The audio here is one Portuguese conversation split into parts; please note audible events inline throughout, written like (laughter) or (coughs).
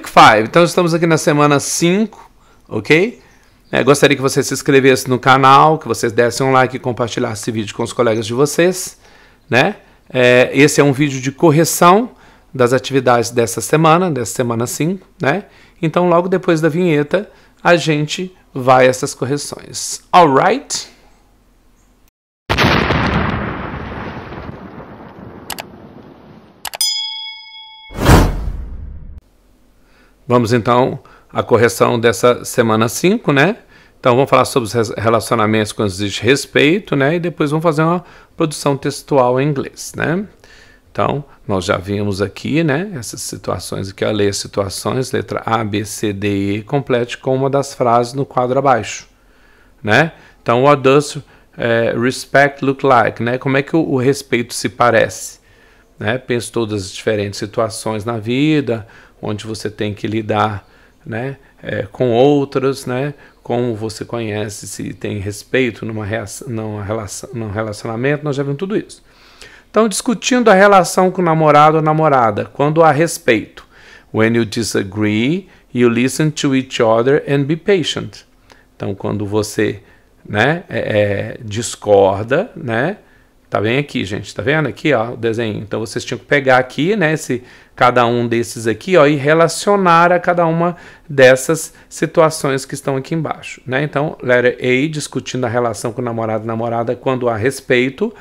Quick Então estamos aqui na semana 5, ok? É, gostaria que você se inscrevesse no canal, que vocês dessem um like e compartilhassem esse vídeo com os colegas de vocês, né? É, esse é um vídeo de correção das atividades dessa semana, dessa semana 5, né? Então logo depois da vinheta a gente vai a essas correções. Alright? Vamos então à correção dessa semana 5, né? Então vamos falar sobre os relacionamentos quando existe respeito, né? E depois vamos fazer uma produção textual em inglês, né? Então, nós já vimos aqui, né, essas situações aqui, a as situações, letra A, B, C, D, E, complete com uma das frases no quadro abaixo, né? Então, what does é, respect look like, né? Como é que o, o respeito se parece, né? Penso todas as diferentes situações na vida, onde você tem que lidar né, é, com outras, né, como você conhece, se tem respeito numa, reação, numa relação, num relacionamento, nós já vimos tudo isso. Então, discutindo a relação com o namorado ou namorada, quando há respeito. When you disagree, you listen to each other and be patient. Então, quando você né, é, é discorda, né, Tá bem aqui, gente. Tá vendo aqui, ó, o desenho. Então vocês tinham que pegar aqui, né, esse cada um desses aqui, ó, e relacionar a cada uma dessas situações que estão aqui embaixo, né? Então, letter A discutindo a relação com o namorado e namorada quando há respeito.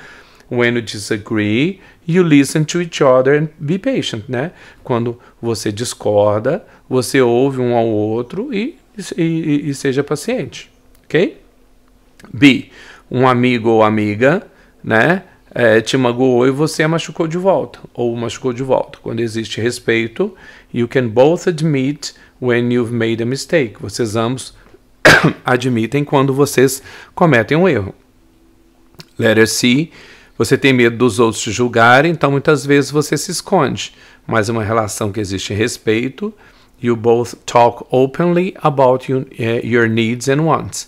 When you disagree, you listen to each other and be patient, né? Quando você discorda, você ouve um ao outro e, e, e seja paciente, ok? B. Um amigo ou amiga né? É, te magoou e você a machucou de volta, ou machucou de volta. Quando existe respeito, you can both admit when you've made a mistake. Vocês ambos (coughs) admitem quando vocês cometem um erro. Letter C, você tem medo dos outros te julgarem, então muitas vezes você se esconde. Mas é uma relação que existe respeito, you both talk openly about you, uh, your needs and wants.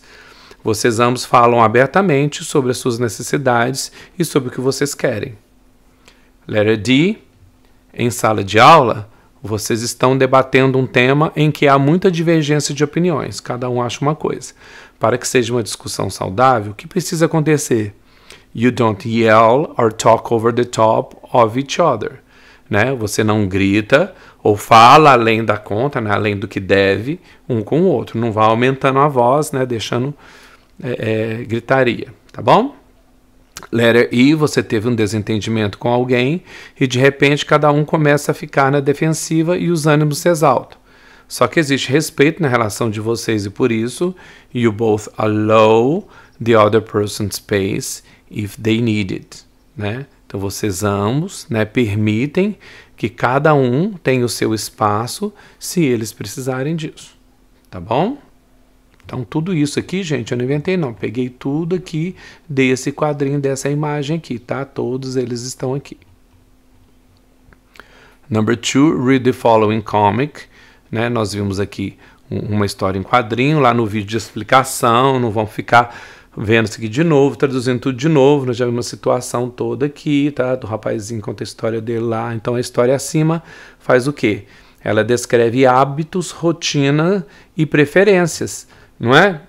Vocês ambos falam abertamente sobre as suas necessidades e sobre o que vocês querem. Letter D. Em sala de aula, vocês estão debatendo um tema em que há muita divergência de opiniões, cada um acha uma coisa. Para que seja uma discussão saudável, o que precisa acontecer? You don't yell or talk over the top of each other. Né? Você não grita ou fala além da conta, né? além do que deve, um com o outro. Não vá aumentando a voz, né? deixando é, é, gritaria, tá bom? Letter I, você teve um desentendimento com alguém e de repente cada um começa a ficar na defensiva e os ânimos se exaltam. Só que existe respeito na relação de vocês e por isso you both allow the other person space if they need it, né? Então vocês ambos, né, permitem que cada um tenha o seu espaço se eles precisarem disso, tá bom? Então, tudo isso aqui, gente, eu não inventei, não. Peguei tudo aqui desse quadrinho, dessa imagem aqui, tá? Todos eles estão aqui. Number two, read the following comic. Né? Nós vimos aqui uma história em quadrinho, lá no vídeo de explicação, não vão ficar vendo isso aqui de novo, traduzindo tudo de novo, nós já vimos a situação toda aqui, tá? Do rapazinho conta a história dele lá. Então a história acima faz o quê? Ela descreve hábitos, rotina e preferências não é?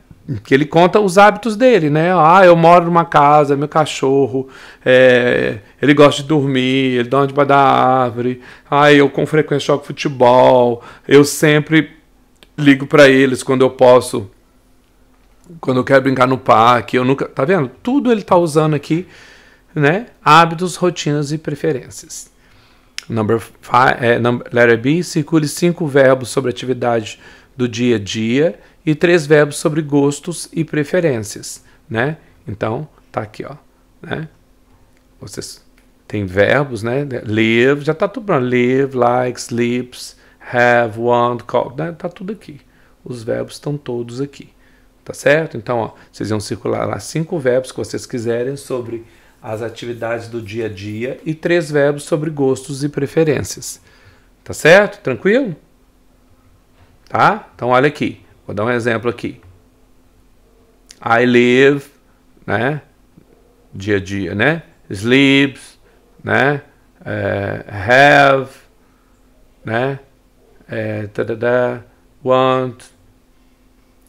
Que ele conta os hábitos dele, né? Ah, eu moro numa casa, meu cachorro, é, ele gosta de dormir, ele dorme debaixo da árvore. Ah, eu com frequência jogo futebol. Eu sempre ligo para eles quando eu posso, quando eu quero brincar no parque. Eu nunca, tá vendo? Tudo ele tá usando aqui, né? Hábitos, rotinas e preferências. Number five, é, number, letter B, circule cinco verbos sobre atividade do dia a dia e três verbos sobre gostos e preferências, né? Então, tá aqui, ó, né? Vocês têm verbos, né? Live, já tá tudo pronto. Live, like, sleeps, have, want, call, né? tá tudo aqui. Os verbos estão todos aqui, tá certo? Então, ó, vocês vão circular lá cinco verbos que vocês quiserem sobre as atividades do dia a dia e três verbos sobre gostos e preferências. Tá certo? Tranquilo? Tá? Então olha aqui. Vou dar um exemplo aqui. I live, né? Dia a dia, né? Sleeps, né? É, have, né? É, tadadá, tá, tá. want.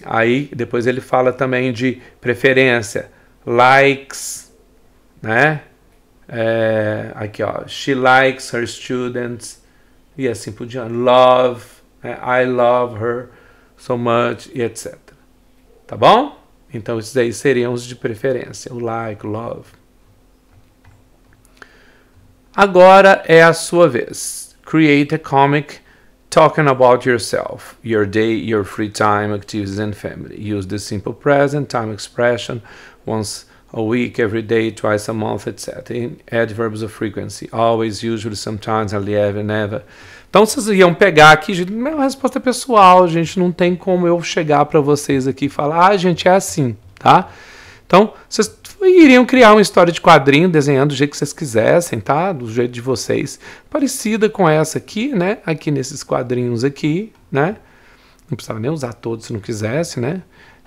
Aí depois ele fala também de preferência, likes, né? É, aqui ó, she likes her students e assim por diante. Love, né? I love her so much e etc. Tá bom? Então esses aí seriam os de preferência, o like, love. Agora é a sua vez. Create a comic talking about yourself, your day, your free time, activities and family. Use the simple present, time expression, once a week, every day, twice a month, etc. Adverbs of frequency, always, usually, sometimes, hardly ever, never. Então vocês iam pegar aqui, gente, é minha resposta é pessoal, gente, não tem como eu chegar para vocês aqui e falar, ah, gente, é assim, tá? Então, vocês iriam criar uma história de quadrinho desenhando do jeito que vocês quisessem, tá? Do jeito de vocês, parecida com essa aqui, né? Aqui nesses quadrinhos aqui, né? Não precisava nem usar todos se não quisesse, né?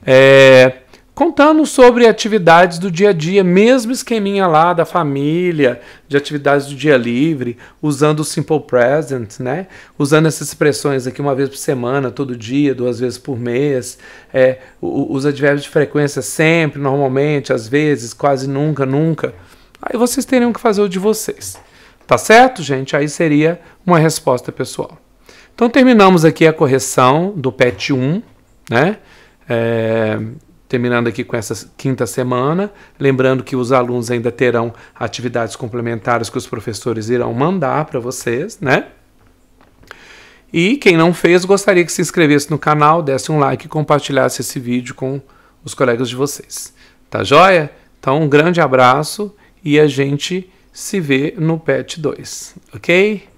É, contando sobre atividades do dia a dia, mesmo esqueminha lá da família, de atividades do dia livre, usando o simple present, né? Usando essas expressões aqui uma vez por semana, todo dia, duas vezes por mês, é, os advérbios de frequência sempre, normalmente, às vezes, quase nunca, nunca. Aí vocês teriam que fazer o de vocês. Tá certo, gente? Aí seria uma resposta pessoal. Então terminamos aqui a correção do PET 1, né? É, terminando aqui com essa quinta semana. Lembrando que os alunos ainda terão atividades complementares que os professores irão mandar para vocês, né? E quem não fez, gostaria que se inscrevesse no canal, desse um like e compartilhasse esse vídeo com os colegas de vocês. Tá joia? Então, um grande abraço e a gente se vê no PET 2, ok?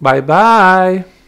Bye, bye!